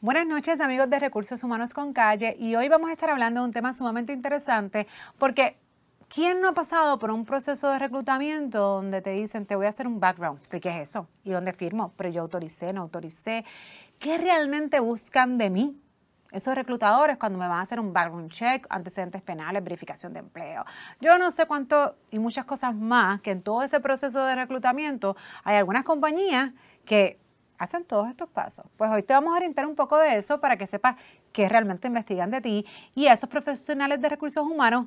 Buenas noches amigos de Recursos Humanos con Calle y hoy vamos a estar hablando de un tema sumamente interesante porque ¿quién no ha pasado por un proceso de reclutamiento donde te dicen te voy a hacer un background? qué es eso? ¿Y dónde firmo? Pero yo autoricé, no autoricé. ¿Qué realmente buscan de mí? Esos reclutadores cuando me van a hacer un background check, antecedentes penales, verificación de empleo. Yo no sé cuánto y muchas cosas más que en todo ese proceso de reclutamiento hay algunas compañías que hacen todos estos pasos. Pues hoy te vamos a orientar un poco de eso para que sepas qué realmente investigan de ti y a esos profesionales de recursos humanos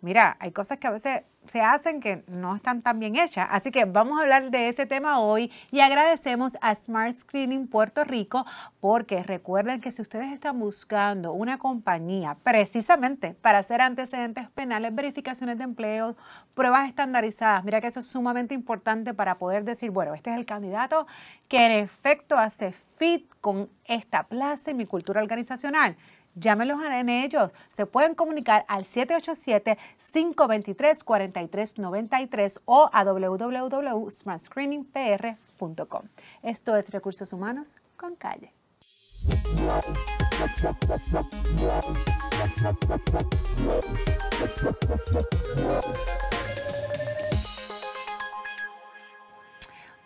mira, hay cosas que a veces se hacen que no están tan bien hechas. Así que vamos a hablar de ese tema hoy y agradecemos a Smart Screening Puerto Rico porque recuerden que si ustedes están buscando una compañía precisamente para hacer antecedentes penales, verificaciones de empleo, pruebas estandarizadas, mira que eso es sumamente importante para poder decir, bueno, este es el candidato que en efecto hace fit con esta plaza y mi cultura organizacional. Llámenlos a ellos. Se pueden comunicar al 787-523-4393 o a www.smartscreeningpr.com. Esto es Recursos Humanos con Calle.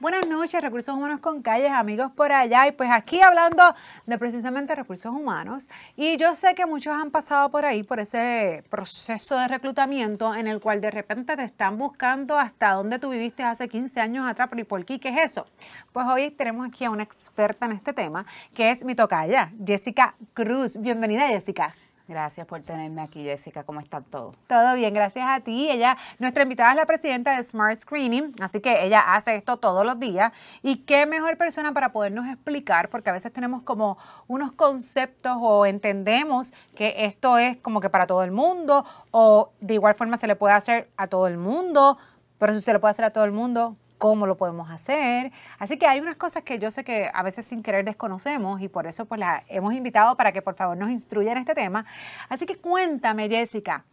Buenas noches, Recursos Humanos con Calles, amigos por allá. Y pues aquí hablando de precisamente recursos humanos. Y yo sé que muchos han pasado por ahí, por ese proceso de reclutamiento en el cual de repente te están buscando hasta donde tú viviste hace 15 años atrás. Pero ¿y por qué? ¿Qué es eso? Pues hoy tenemos aquí a una experta en este tema, que es mi tocaya, Jessica Cruz. Bienvenida, Jessica. Gracias por tenerme aquí, Jessica. ¿Cómo está todo? Todo bien, gracias a ti. Ella, nuestra invitada es la presidenta de Smart Screening, así que ella hace esto todos los días. Y qué mejor persona para podernos explicar, porque a veces tenemos como unos conceptos o entendemos que esto es como que para todo el mundo o de igual forma se le puede hacer a todo el mundo, pero si se le puede hacer a todo el mundo, cómo lo podemos hacer. Así que hay unas cosas que yo sé que a veces sin querer desconocemos y por eso pues la hemos invitado para que por favor nos instruya en este tema. Así que cuéntame, Jessica,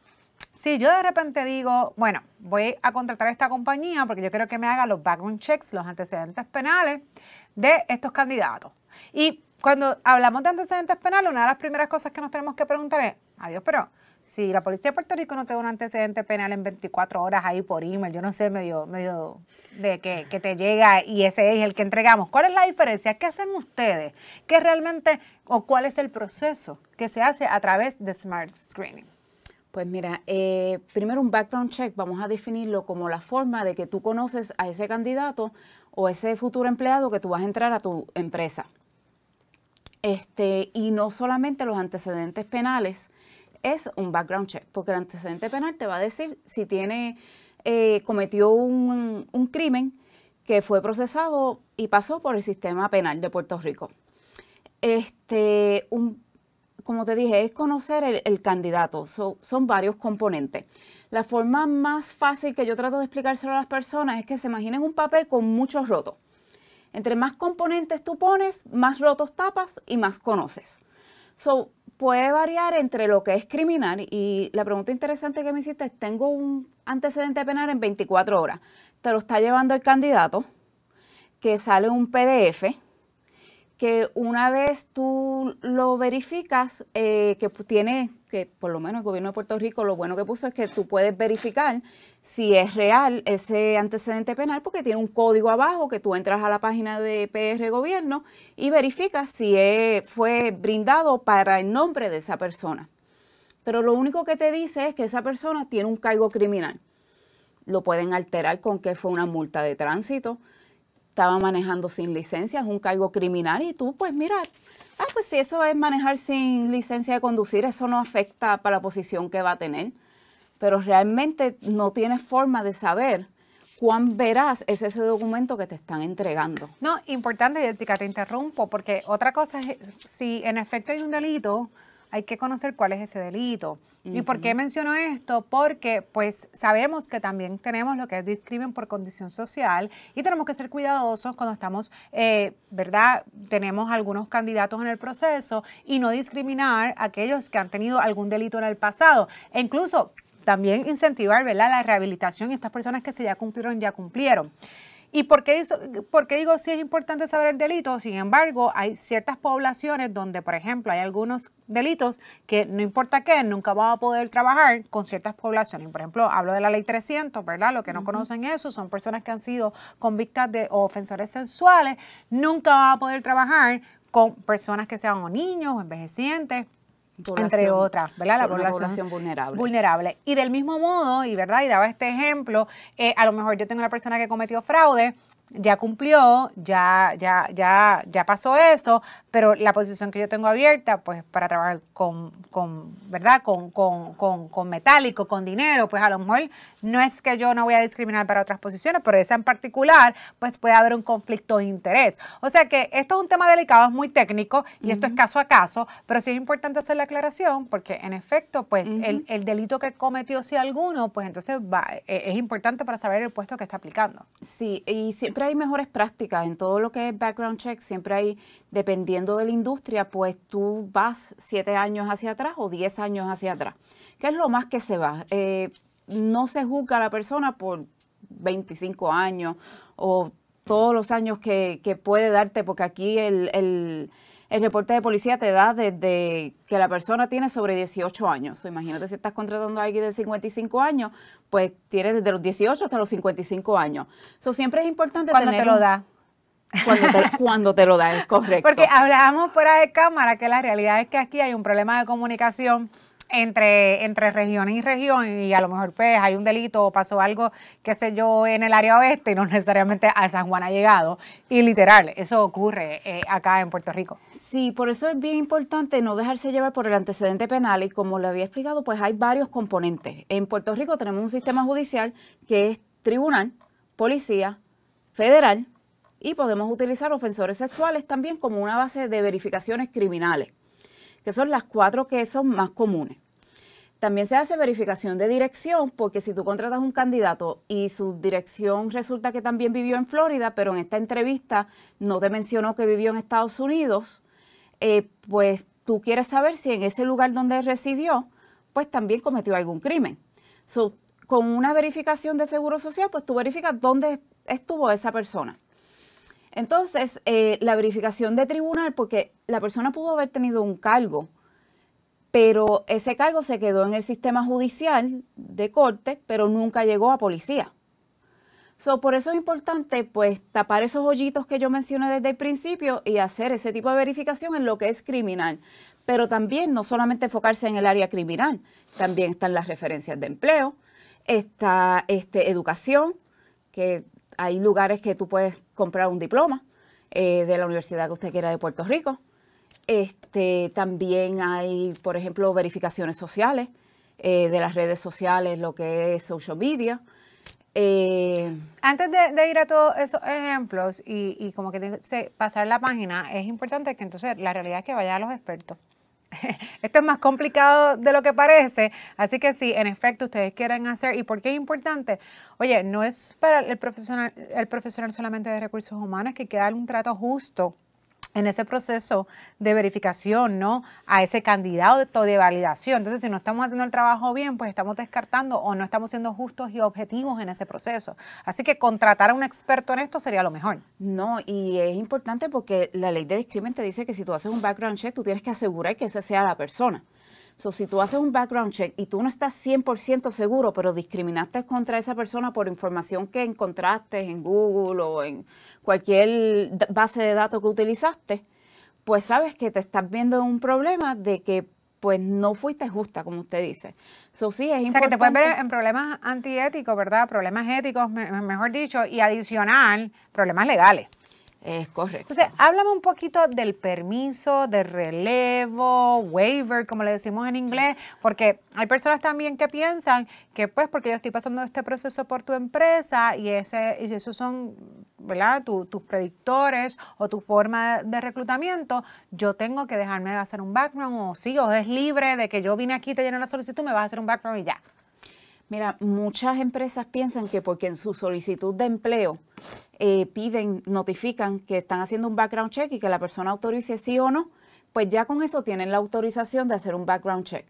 si yo de repente digo, bueno, voy a contratar a esta compañía porque yo quiero que me haga los background checks, los antecedentes penales de estos candidatos. Y cuando hablamos de antecedentes penales, una de las primeras cosas que nos tenemos que preguntar es, adiós, pero si la policía de Puerto Rico no te da un antecedente penal en 24 horas ahí por email, yo no sé, medio, medio de que, te llega y ese es el que entregamos. ¿Cuál es la diferencia? ¿Qué hacen ustedes? ¿Qué realmente o cuál es el proceso que se hace a través de Smart Screening? Pues mira, eh, primero un background check, vamos a definirlo como la forma de que tú conoces a ese candidato o ese futuro empleado que tú vas a entrar a tu empresa. Este, y no solamente los antecedentes penales, es un background check, porque el antecedente penal te va a decir si tiene, eh, cometió un, crimen que fue procesado y pasó por el sistema penal de Puerto Rico. Este, como te dije, es conocer el, candidato, son varios componentes. La forma más fácil que yo trato de explicárselo a las personas es que se imaginen un papel con muchos rotos. Entre más componentes tú pones, más rotos tapas y más conoces. So, puede variar entre lo que es criminal y la pregunta interesante que me hiciste es, tengo un antecedente penal en 24 horas, te lo está llevando el candidato, que sale un PDF, que una vez tú lo verificas, eh, que tiene, que por lo menos el gobierno de Puerto Rico lo bueno que puso es que tú puedes verificar si es real ese antecedente penal, porque tiene un código abajo que tú entras a la página de PR Gobierno y verificas si fue brindado para el nombre de esa persona. Pero lo único que te dice es que esa persona tiene un cargo criminal. Lo pueden alterar con que fue una multa de tránsito, estaba manejando sin licencia, es un cargo criminal y tú pues mira, ah, pues si eso es manejar sin licencia de conducir, eso no afecta para la posición que va a tener, pero realmente no tienes forma de saber cuán verás es ese documento que te están entregando. No, importante, Jessica, te interrumpo, porque otra cosa es si en efecto hay un delito, hay que conocer cuál es ese delito. ¿Y por qué menciono esto? Porque pues sabemos que también tenemos lo que es discrimen por condición social y tenemos que ser cuidadosos cuando estamos, eh, ¿verdad? Tenemos algunos candidatos en el proceso y no discriminar a aquellos que han tenido algún delito en el pasado. E incluso también incentivar ¿verdad? la rehabilitación y estas personas que se ya cumplieron, ya cumplieron. ¿Y por qué, digo si es importante saber el delito? Sin embargo, hay ciertas poblaciones donde, por ejemplo, hay algunos delitos que no importa qué, nunca va a poder trabajar con ciertas poblaciones. Por ejemplo, hablo de la ley 300, ¿verdad? Los que no conocen eso son personas que han sido convictas de ofensores sexuales. Nunca va a poder trabajar con personas que sean niños o envejecientes entre otras, ¿verdad? La población, vulnerable. Vulnerable. Y del mismo modo, y verdad, y daba este ejemplo, eh, a lo mejor yo tengo una persona que cometió fraude ya cumplió, ya, ya, ya, ya pasó eso, pero la posición que yo tengo abierta, pues para trabajar con, ¿verdad? Con, con, metálico, con dinero, pues a lo mejor no es que yo no voy a discriminar para otras posiciones, pero esa en particular, pues puede haber un conflicto de interés. O sea que esto es un tema delicado, es muy técnico y esto es caso a caso, pero sí es importante hacer la aclaración porque en efecto, pues el, delito que cometió, si alguno, pues entonces va, e, es importante para saber el puesto que está aplicando. Sí, y siempre siempre hay mejores prácticas en todo lo que es background check, siempre hay, dependiendo de la industria, pues tú vas siete años hacia atrás o diez años hacia atrás. ¿Qué es lo más que se va? Eh, no se juzga a la persona por 25 años o todos los años que, puede darte, porque aquí el el reporte de policía te da desde que la persona tiene sobre 18 años. imagínate si estás contratando a alguien de 55 años, pues tienes desde los 18 hasta los 55 años. Eso siempre es importante Cuando te lo da. Cuando te, cuando te, lo da, es correcto. Porque hablábamos fuera de cámara que la realidad es que aquí hay un problema de comunicación entre, entre región y región y a lo mejor pues hay un delito o pasó algo, qué sé yo, en el área oeste y no necesariamente a San Juan ha llegado. Y literal, eso ocurre eh, acá en Puerto Rico. Sí, por eso es bien importante no dejarse llevar por el antecedente penal y como le había explicado, pues hay varios componentes. En Puerto Rico tenemos un sistema judicial que es tribunal, policía, federal y podemos utilizar ofensores sexuales también como una base de verificaciones criminales que son las cuatro que son más comunes. También se hace verificación de dirección, porque si tú contratas un candidato y su dirección resulta que también vivió en Florida, pero en esta entrevista no te mencionó que vivió en Estados Unidos, eh, pues tú quieres saber si en ese lugar donde residió, pues también cometió algún crimen. con una verificación de seguro social, pues tú verificas dónde estuvo esa persona. Entonces, eh, la verificación de tribunal, porque la persona pudo haber tenido un cargo, pero ese cargo se quedó en el sistema judicial de corte, pero nunca llegó a policía. So, por eso es importante pues tapar esos hoyitos que yo mencioné desde el principio y hacer ese tipo de verificación en lo que es criminal. Pero también no solamente enfocarse en el área criminal, también están las referencias de empleo, está este, educación, que hay lugares que tú puedes comprar un diploma eh, de la universidad que usted quiera de Puerto Rico. Este, también hay, por ejemplo, verificaciones sociales eh, de las redes sociales, lo que es social media. Eh, Antes de, ir a todos esos ejemplos y, como que pasar la página, es importante que entonces la realidad es que vaya a los expertos. Esto es más complicado de lo que parece, así que si sí, en efecto ustedes quieren hacer, ¿y por qué es importante? Oye, no es para el profesional, el profesional solamente de recursos humanos, que hay un trato justo en ese proceso de verificación, ¿no? A ese candidato de validación. Entonces, si no estamos haciendo el trabajo bien, pues estamos descartando o no estamos siendo justos y objetivos en ese proceso. Así que contratar a un experto en esto sería lo mejor. No, y es importante porque la ley de discriminación te dice que si tú haces un background check, tú tienes que asegurar que esa sea la persona. So, si tú haces un background check y tú no estás 100% seguro, pero discriminaste contra esa persona por información que encontraste en Google o en cualquier base de datos que utilizaste, pues sabes que te estás viendo en un problema de que pues no fuiste justa, como usted dice. So, sí, es o sea, que te puedes ver en problemas antiéticos, ¿verdad? Problemas éticos, mejor dicho, y adicional, problemas legales. Es correcto. Entonces, háblame un poquito del permiso, de relevo, waiver, como le decimos en inglés, porque hay personas también que piensan que pues porque yo estoy pasando este proceso por tu empresa y, ese, y esos son ¿verdad? tus predictores o tu forma de reclutamiento, yo tengo que dejarme de hacer un background o sí, o es libre de que yo vine aquí, te lleno la solicitud, me vas a hacer un background y ya. Mira, muchas empresas piensan que porque en su solicitud de empleo eh, piden, notifican que están haciendo un background check y que la persona autorice sí o no, pues ya con eso tienen la autorización de hacer un background check.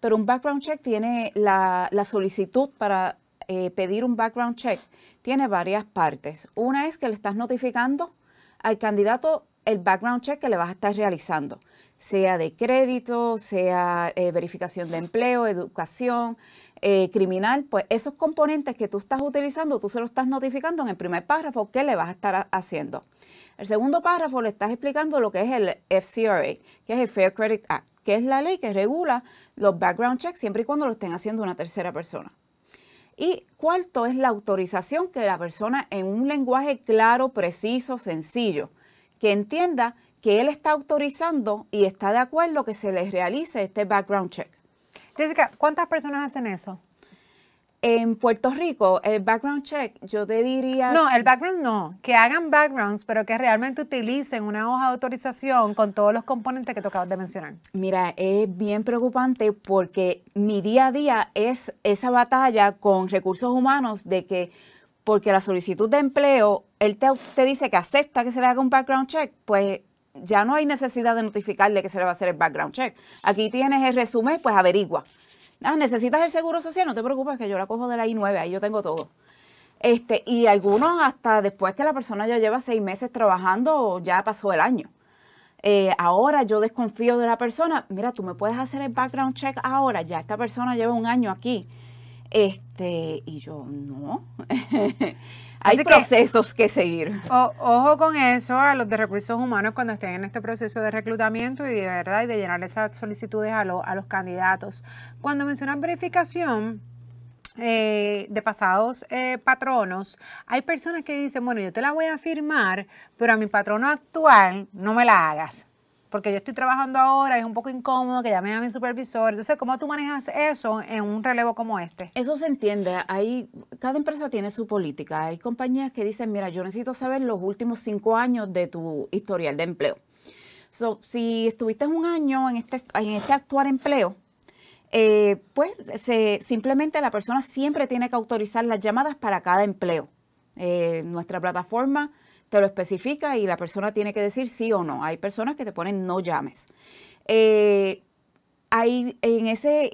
Pero un background check tiene la, solicitud para eh, pedir un background check, tiene varias partes. Una es que le estás notificando al candidato el background check que le vas a estar realizando, sea de crédito, sea eh, verificación de empleo, educación, eh, criminal, pues esos componentes que tú estás utilizando, tú se los estás notificando en el primer párrafo qué le vas a estar haciendo. El segundo párrafo le estás explicando lo que es el FCRA, que es el Fair Credit Act, que es la ley que regula los background checks siempre y cuando lo estén haciendo una tercera persona. Y cuarto es la autorización que la persona en un lenguaje claro, preciso, sencillo, que entienda que él está autorizando y está de acuerdo que se le realice este background check. Jessica, ¿cuántas personas hacen eso? En Puerto Rico, el background check, yo te diría... No, el background no. Que hagan backgrounds, pero que realmente utilicen una hoja de autorización con todos los componentes que tú acabas de mencionar. Mira, es bien preocupante porque mi día a día es esa batalla con recursos humanos de que porque la solicitud de empleo, él te, te dice que acepta que se le haga un background check, pues ya no hay necesidad de notificarle que se le va a hacer el background check. Aquí tienes el resumen, pues averigua. Ah, ¿Necesitas el seguro social? No te preocupes, que yo la cojo de la I9, ahí yo tengo todo. Este, y algunos hasta después que la persona ya lleva seis meses trabajando, ya pasó el año. Eh, ahora yo desconfío de la persona. Mira, tú me puedes hacer el background check ahora, ya esta persona lleva un año aquí. Este, y yo, no. Hay procesos que, seguir. ojo con eso a los de recursos humanos cuando estén en este proceso de reclutamiento y de verdad y de llenar esas solicitudes a, los candidatos. Cuando mencionan verificación, eh, de pasados eh, patronos, hay personas que dicen, bueno, yo te la voy a firmar, pero a mi patrono actual no me la hagas porque yo estoy trabajando ahora, es un poco incómodo que llame a mi supervisor. Entonces, ¿cómo tú manejas eso en un relevo como este? Eso se entiende. Ahí, cada empresa tiene su política. Hay compañías que dicen, mira, yo necesito saber los últimos cinco años de tu historial de empleo. si estuviste un año en este, en este actuar empleo, eh, pues simplemente la persona siempre tiene que autorizar las llamadas para cada empleo. Eh, nuestra plataforma te lo especifica y la persona tiene que decir sí o no. Hay personas que te ponen no llames. Eh, hay, en ese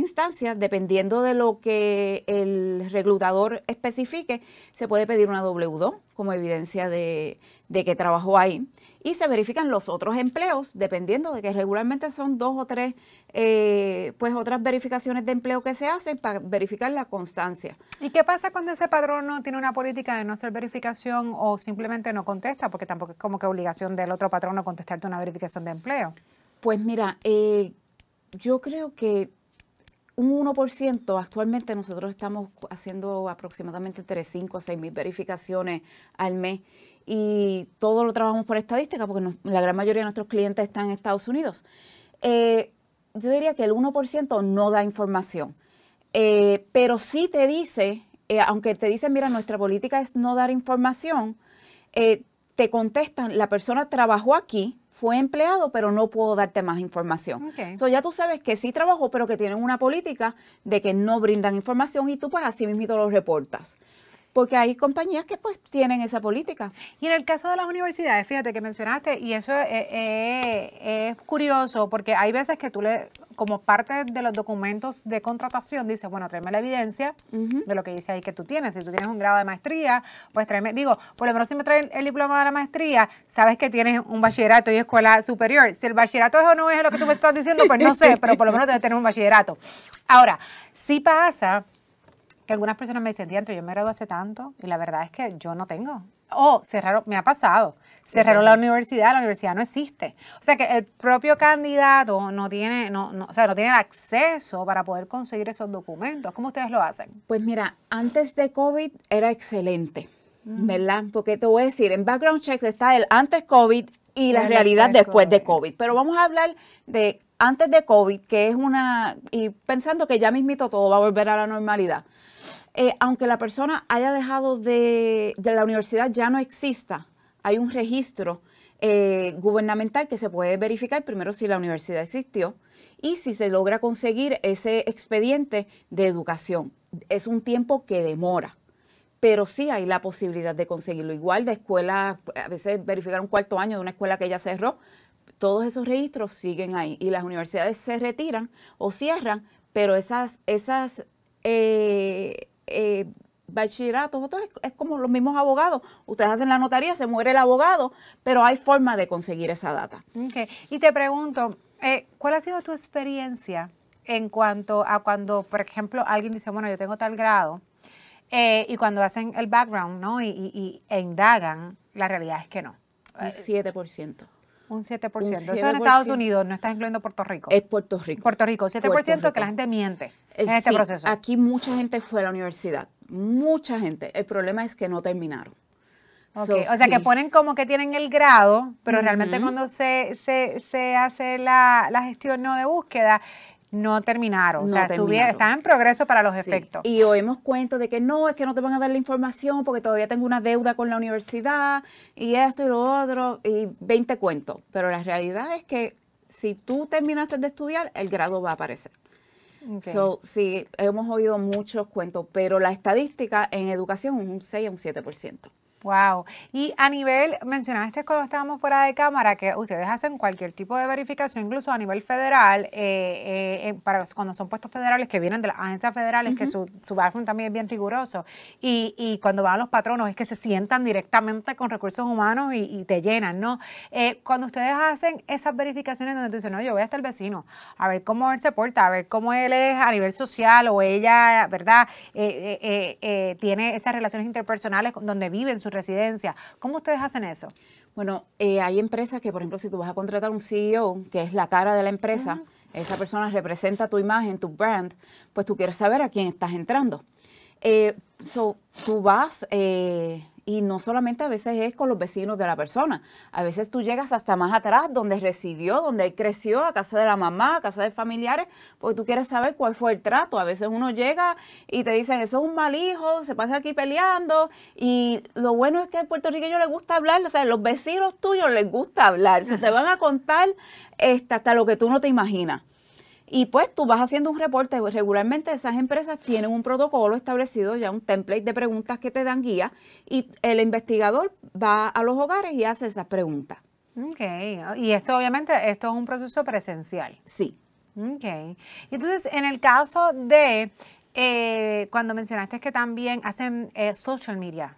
instancias, dependiendo de lo que el reclutador especifique, se puede pedir una W2 como evidencia de, que trabajó ahí. Y se verifican los otros empleos, dependiendo de que regularmente son dos o tres, eh, pues otras verificaciones de empleo que se hacen para verificar la constancia. ¿Y qué pasa cuando ese padrón tiene una política de no hacer verificación o simplemente no contesta? Porque tampoco es como que obligación del otro patrono contestarte una verificación de empleo. Pues mira, eh, yo creo que un 1%, actualmente nosotros estamos haciendo aproximadamente entre 5 a 6 mil verificaciones al mes y todo lo trabajamos por estadística porque la gran mayoría de nuestros clientes están en Estados Unidos. Eh, yo diría que el 1% no da información, eh, pero sí te dice, eh, aunque te dicen, mira, nuestra política es no dar información, te contestan, la persona trabajó aquí, fue empleado, pero no puedo darte más información. Entonces ya tú sabes que sí trabajó, pero que tienen una política de que no brindan información y tú pues así mismo lo reportas porque hay compañías que pues tienen esa política. Y en el caso de las universidades, fíjate que mencionaste, y eso e, e, es, curioso, porque hay veces que tú le, como parte de los documentos de contratación, dices, bueno, tráeme la evidencia de lo que dice ahí que tú tienes. Si tú tienes un grado de maestría, pues tráeme, digo, por lo menos si me traen el diploma de la maestría, sabes que tienes un bachillerato y escuela superior. Si el bachillerato es o no es lo que tú me estás diciendo, pues no sé, pero por lo menos debes tener un bachillerato. Ahora, si pasa que algunas personas me dicen, diantro, yo me gradué hace tanto y la verdad es que yo no tengo. O oh, cerraron, me ha pasado, cerraron la universidad, la universidad no existe. O sea que el propio candidato no tiene, no, no, o sea, no tiene acceso para poder conseguir esos documentos. ¿Cómo ustedes lo hacen? Pues mira, antes de COVID era excelente, ¿verdad? Porque te voy a decir, en background checks está el antes COVID y la, realidad después de COVID. Pero vamos a hablar de antes de COVID, que es una, y pensando que ya mismito todo va a volver a la normalidad. Eh, aunque la persona haya dejado de, la universidad ya no exista, hay un registro eh, gubernamental que se puede verificar primero si la universidad existió y si se logra conseguir ese expediente de educación. Es un tiempo que demora pero sí hay la posibilidad de conseguirlo. Igual de escuela, a veces verificar un cuarto año de una escuela que ya cerró, todos esos registros siguen ahí y las universidades se retiran o cierran, pero esas, esas eh, eh, bachillerato, es, como los mismos abogados. Ustedes hacen la notaría, se muere el abogado, pero hay forma de conseguir esa data. Y te pregunto, eh, ¿cuál ha sido tu experiencia en cuanto a cuando, por ejemplo, alguien dice, bueno, yo tengo tal grado, eh, y cuando hacen el background, ¿no? Y, e indagan, la realidad es que no. por 7%. Un 7%. Eso es en Estados Unidos, no está incluyendo Puerto Rico. Es Puerto Rico. Puerto Rico, 7% que la gente miente eh, en este proceso. Aquí mucha gente fue a la universidad, mucha gente. El problema es que no terminaron. o sea que ponen como que tienen el grado, pero realmente cuando se, se, se hace la, la, gestión no de búsqueda, no terminaron. o sea, están en progreso para los efectos. Y oímos cuentos de que no, es que no te van a dar la información porque todavía tengo una deuda con la universidad y esto y lo otro, y 20 cuentos. Pero la realidad es que si tú terminaste de estudiar, el grado va a aparecer. sí, hemos oído muchos cuentos, pero la estadística en educación es un 6 a un 7%. Wow. Y a nivel, mencionaste cuando estábamos fuera de cámara que ustedes hacen cualquier tipo de verificación, incluso a nivel federal, eh, eh, para cuando son puestos federales que vienen de las agencias federales, que su, su background también es bien riguroso. Y, cuando van los patronos es que se sientan directamente con recursos humanos y, te llenan, ¿no? Eh, cuando ustedes hacen esas verificaciones donde tú dices, no, yo voy hasta el vecino, a ver cómo él se porta, a ver cómo él es a nivel social o ella, ¿verdad? tiene esas relaciones interpersonales donde viven su residencia. ¿Cómo ustedes hacen eso? Bueno, eh, hay empresas que, por ejemplo, si tú vas a contratar un CEO, que es la cara de la empresa, esa persona representa tu imagen, tu brand, pues tú quieres saber a quién estás entrando. Eh, so, tú vas eh, y no solamente a veces es con los vecinos de la persona, a veces tú llegas hasta más atrás, donde residió, donde creció, a casa de la mamá, a casa de familiares, porque tú quieres saber cuál fue el trato. A veces uno llega y te dicen, eso es un mal hijo, se pasa aquí peleando. Y lo bueno es que al puertorriqueño le gusta hablar, o sea, los vecinos tuyos les gusta hablar, se te van a contar hasta lo que tú no te imaginas. Y pues tú vas haciendo un reporte. Regularmente esas empresas tienen un protocolo establecido, ya un template de preguntas que te dan guía. Y el investigador va a los hogares y hace esas preguntas. Ok. Y esto obviamente, esto es un proceso presencial. Sí. Ok. Entonces, en el caso de eh, cuando mencionaste que también hacen eh, social media.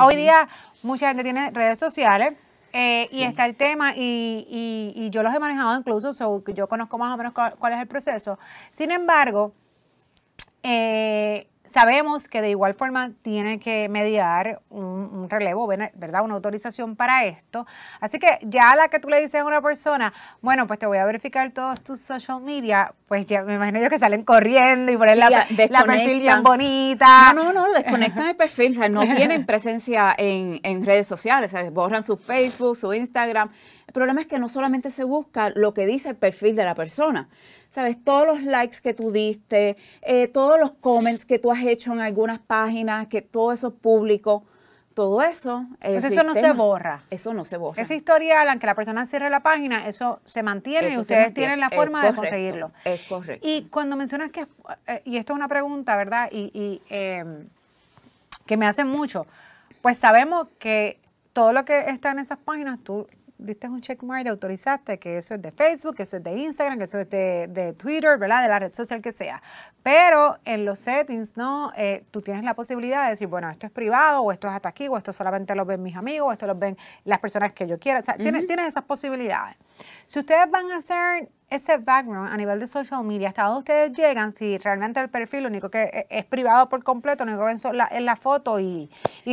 Hoy día mucha gente tiene redes sociales eh, y está el tema, y, y, yo los he manejado incluso, so, yo conozco más o menos cuál, cuál es el proceso. Sin embargo, eh, Sabemos que de igual forma tiene que mediar un, relevo, ¿verdad? Una autorización para esto. Así que ya la que tú le dices a una persona, bueno, pues te voy a verificar todos tus social media, pues ya me imagino yo que salen corriendo y ponen la, perfil bien bonita. No, no, no, desconectan el perfil, o sea, no tienen presencia en, en redes sociales, o sea, borran su Facebook, su Instagram. El problema es que no solamente se busca lo que dice el perfil de la persona, ¿sabes? Todos los likes que tú diste, eh, todos los comments que tú has hecho en algunas páginas, que todo eso es público, todo eso. eso no se borra. Eso no se borra. Ese historial, aunque la persona cierre la página, eso se mantiene y ustedes tienen la forma de conseguirlo. Es correcto. Y cuando mencionas que, eh, y esto es una pregunta, ¿verdad? Y, em, que me hacen mucho, pues sabemos que todo lo que está en esas páginas tú diste un checkmark y autorizaste que eso es de Facebook, que eso es de Instagram, que eso es de, Twitter, ¿verdad? De la red social que sea. Pero en los settings, ¿no? Eh, tú tienes la posibilidad de decir, bueno, esto es privado, o esto es hasta aquí, o esto solamente lo ven mis amigos, o esto lo ven las personas que yo quiero. O sea, tienes, tienes esas posibilidades. Si ustedes van a hacer ese background a nivel de social media, hasta dónde ustedes llegan, si realmente el perfil único que e, es privado por completo, lo único que ven la, es la foto y,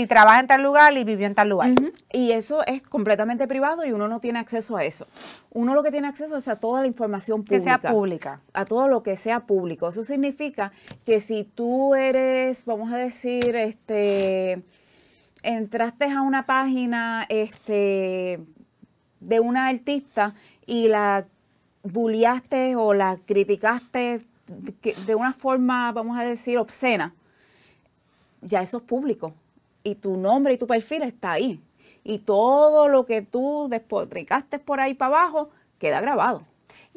trabaja en tal lugar y vivió en tal lugar. Y eso es completamente privado y uno no tiene acceso a eso. Uno lo que tiene acceso es a toda la información pública. Que sea pública. A todo lo que sea público. Eso significa que si tú eres, vamos a decir, este, entraste a una página, este, de una artista y la bulliaste o la criticaste de una forma, vamos a decir, obscena, ya eso es público. Y tu nombre y tu perfil está ahí. Y todo lo que tú despotricaste por ahí para abajo queda grabado.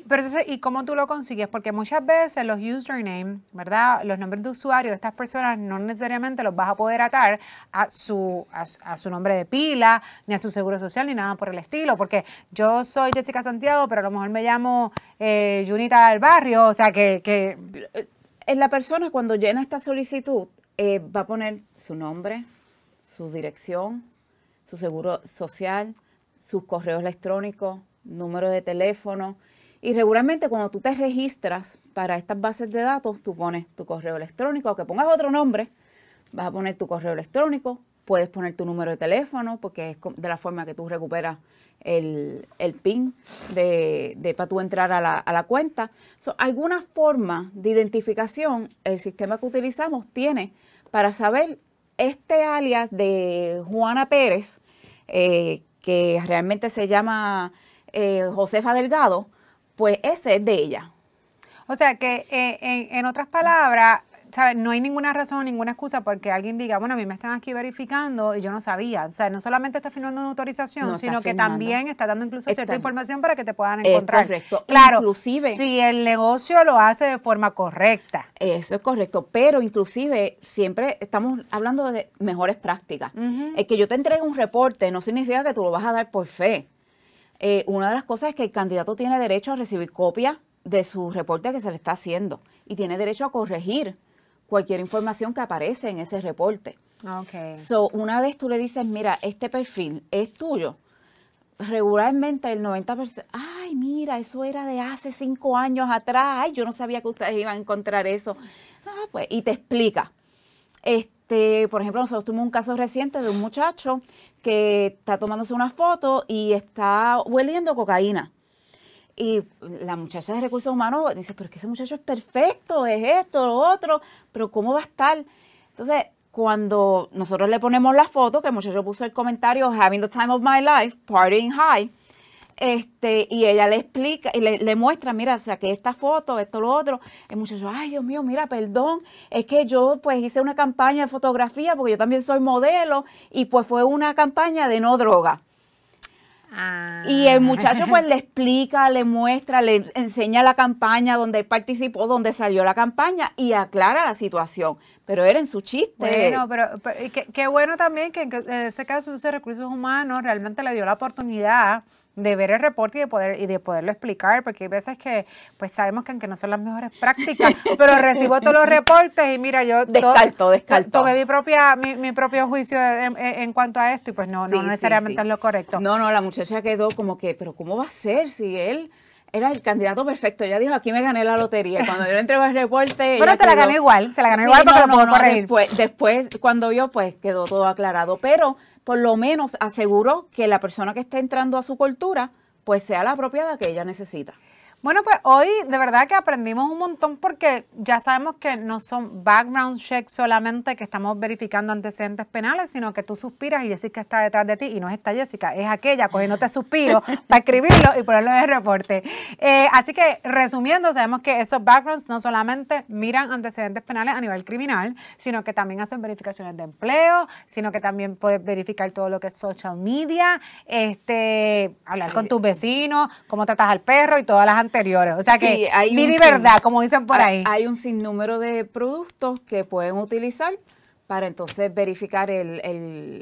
Pero entonces, ¿y cómo tú lo consigues? Porque muchas veces los usernames, ¿verdad? Los nombres de usuario de estas personas no necesariamente los vas a poder atar a su, a, su nombre de pila, ni a su seguro social, ni nada por el estilo. Porque yo soy Jessica Santiago, pero a lo mejor me llamo eh, Junita del Barrio. O sea, que, En eh, la persona cuando llena esta solicitud eh, va a poner su nombre, su dirección, su seguro social, sus correos electrónicos, número de teléfono y regularmente cuando tú te registras para estas bases de datos, tú pones tu correo electrónico, aunque pongas otro nombre, vas a poner tu correo electrónico, puedes poner tu número de teléfono, porque es de la forma que tú recuperas el, PIN de, de, para tú entrar a la, cuenta. So, alguna forma de identificación el sistema que utilizamos tiene para saber este alias de Juana Pérez, eh, que realmente se llama eh, Josefa Delgado, pues ese es de ella. O sea que, eh, en, otras palabras, no hay ninguna razón, ninguna excusa porque alguien diga, bueno, a mí me están aquí verificando y yo no sabía. O sea, no solamente está firmando una autorización, sino que también está dando incluso cierta información para que te puedan encontrar. correcto. Claro, inclusive, si el negocio lo hace de forma correcta. Eso es correcto, pero inclusive siempre estamos hablando de mejores prácticas. Es El que yo te entregue un reporte no significa que tú lo vas a dar por fe. Eh, una de las cosas es que el candidato tiene derecho a recibir copia de su reporte que se le está haciendo y tiene derecho a corregir cualquier información que aparece en ese reporte. Ah, okay. So, una vez tú le dices, mira, este perfil es tuyo, regularmente el 90%, ay, mira, eso era de hace cinco años atrás, ay, yo no sabía que ustedes iban a encontrar eso. Ah, pues, y te explica. Este, por ejemplo, nosotros tuvimos un caso reciente de un muchacho que está tomándose una foto y está hueliendo cocaína. Y la muchacha de recursos humanos dice, pero es que ese muchacho es perfecto, es esto, lo otro, pero ¿cómo va a estar? Entonces, cuando nosotros le ponemos la foto, que el muchacho puso el comentario, having the time of my life, partying high, este, y ella le explica y le, muestra, mira, saqué esta foto, esto, lo otro. El muchacho, ay Dios mío, mira, perdón, es que yo pues hice una campaña de fotografía porque yo también soy modelo y pues fue una campaña de no droga. Y el ah. muchacho pues le explica, le muestra, le enseña la campaña donde participó, donde salió la campaña y aclara la situación. Pero era en su chiste. Bueno, pero, qué, bueno también que en ese caso de recursos humanos realmente le dio la oportunidad de ver el reporte y de poder y de poderlo explicar, porque hay veces que pues sabemos que aunque no son las mejores prácticas, pero recibo todos los reportes y mira, yo descalto mi propia mi, propio juicio en, cuanto a esto y pues no, no necesariamente es lo correcto. No, no, la muchacha quedó como que, pero ¿cómo va a ser si él era el candidato perfecto. Ya dijo, aquí me gané la lotería. Cuando yo le entrego el reporte... bueno se la ganó igual, se la gané igual porque no, lo puedo Después, después, cuando vio, pues quedó todo aclarado. Pero por lo menos aseguró que la persona que está entrando a su cultura pues sea la apropiada que ella necesita. Bueno, pues hoy de verdad que aprendimos un montón porque ya sabemos que no son background checks solamente que estamos verificando antecedentes penales, sino que tú suspiras y Jessica está detrás de ti y no es esta Jessica, es aquella cogiéndote suspiro para escribirlo y ponerlo en el reporte. Eh, así que resumiendo, sabemos que esos backgrounds no solamente miran antecedentes penales a nivel criminal, sino que también hacen verificaciones de empleo, sino que también puedes verificar todo lo que es social media, este, hablar con tus vecinos, cómo tratas al perro y todas las o sea que sí, verdad, como dicen por ahí. Hay un sinnúmero de productos que pueden utilizar para entonces verificar el,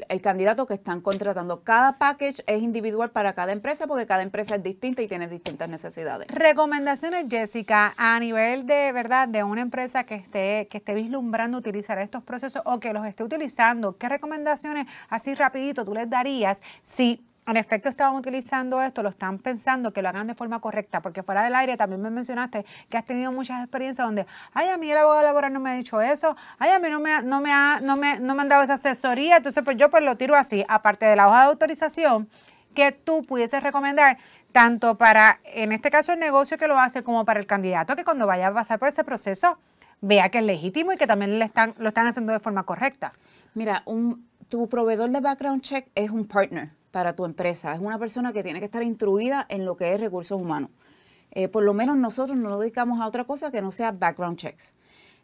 el, candidato que están contratando. Cada package es individual para cada empresa porque cada empresa es distinta y tiene distintas necesidades. Recomendaciones, Jessica, a nivel de verdad de una empresa que esté que esté vislumbrando utilizar estos procesos o que los esté utilizando, ¿qué recomendaciones así rapidito tú les darías si en efecto estaban utilizando esto, lo están pensando que lo hagan de forma correcta, porque fuera del aire también me mencionaste que has tenido muchas experiencias donde, ay, a mí el abogado laboral no me ha dicho eso, ay, a mí no me, no me, ha, no me, no han dado esa asesoría, entonces pues yo pues lo tiro así, aparte de la hoja de autorización que tú pudieses recomendar tanto para, en este caso, el negocio que lo hace como para el candidato que cuando vaya a pasar por ese proceso vea que es legítimo y que también le están, lo están haciendo de forma correcta. Mira, un, tu proveedor de background check es un partner para tu empresa. Es una persona que tiene que estar instruida en lo que es recursos humanos. Eh, por lo menos nosotros no nos dedicamos a otra cosa que no sea background checks.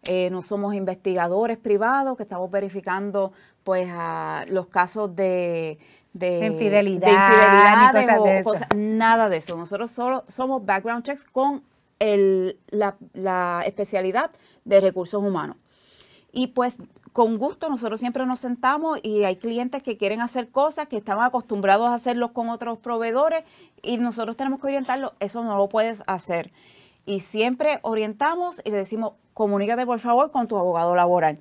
Eh, no somos investigadores privados que estamos verificando pues los casos de, infidelidad, de nada de eso. Nosotros solo somos background checks con la, la especialidad de recursos humanos. Y pues con gusto, nosotros siempre nos sentamos y hay clientes que quieren hacer cosas que están acostumbrados a hacerlos con otros proveedores y nosotros tenemos que orientarlos, eso no lo puedes hacer. Y siempre orientamos y le decimos, comunícate por favor con tu abogado laboral.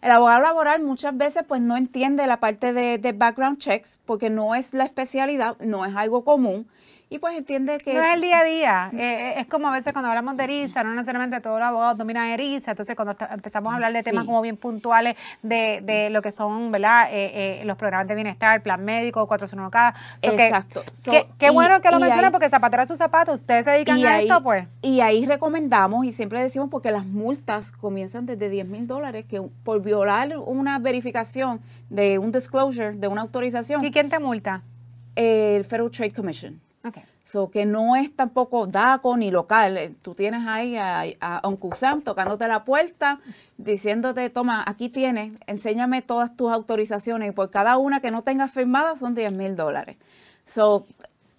El abogado laboral muchas veces pues no entiende la parte de, background checks porque no es la especialidad, no es algo común y pues entiende que... No es el día a día, eh, eh, es como a veces cuando hablamos de ERISA, no necesariamente todo la voz domina Erisa entonces cuando empezamos a hablar de temas como bien puntuales de, de, lo que son, ¿verdad? Eh, los programas de bienestar, plan médico, 401k. So Exacto. qué bueno que lo menciona porque zapatera su sus zapatos, ustedes se dedican a esto, pues. Y ahí recomendamos y siempre decimos porque las multas comienzan desde 10 mil dólares que por violar una verificación de un disclosure, de una autorización. ¿Y quién te multa? El Federal Trade Commission. Okay. So, que no es tampoco DACO ni local. Eh, tú tienes ahí a, a tocándote la puerta, diciéndote, toma, aquí tienes, enséñame todas tus autorizaciones por cada una que no tengas firmada son 10 mil dólares. So,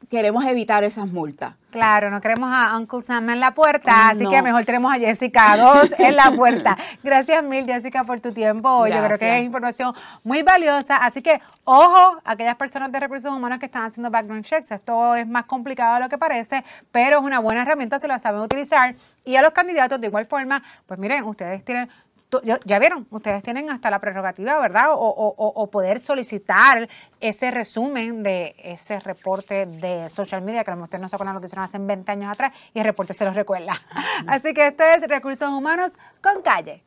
queremos evitar esas multas. Claro, no queremos a Uncle Sam en la puerta, así que mejor tenemos a Jessica dos en la puerta. Gracias mil, Jessica, por tu tiempo. Yo creo que es información muy valiosa, así que ojo aquellas personas de recursos humanos que están haciendo background checks. Esto es más complicado de lo que parece, pero es una buena herramienta si la saben utilizar. Y a los candidatos, de igual forma, pues miren, ustedes tienen ya, vieron, ustedes tienen hasta la prerrogativa, ¿verdad? O, o, poder solicitar ese resumen de ese reporte de social media, que a lo mejor ustedes no se acuerdan lo que hicieron hace 20 años atrás, y el reporte se los recuerda. Así que esto es Recursos Humanos con Calle.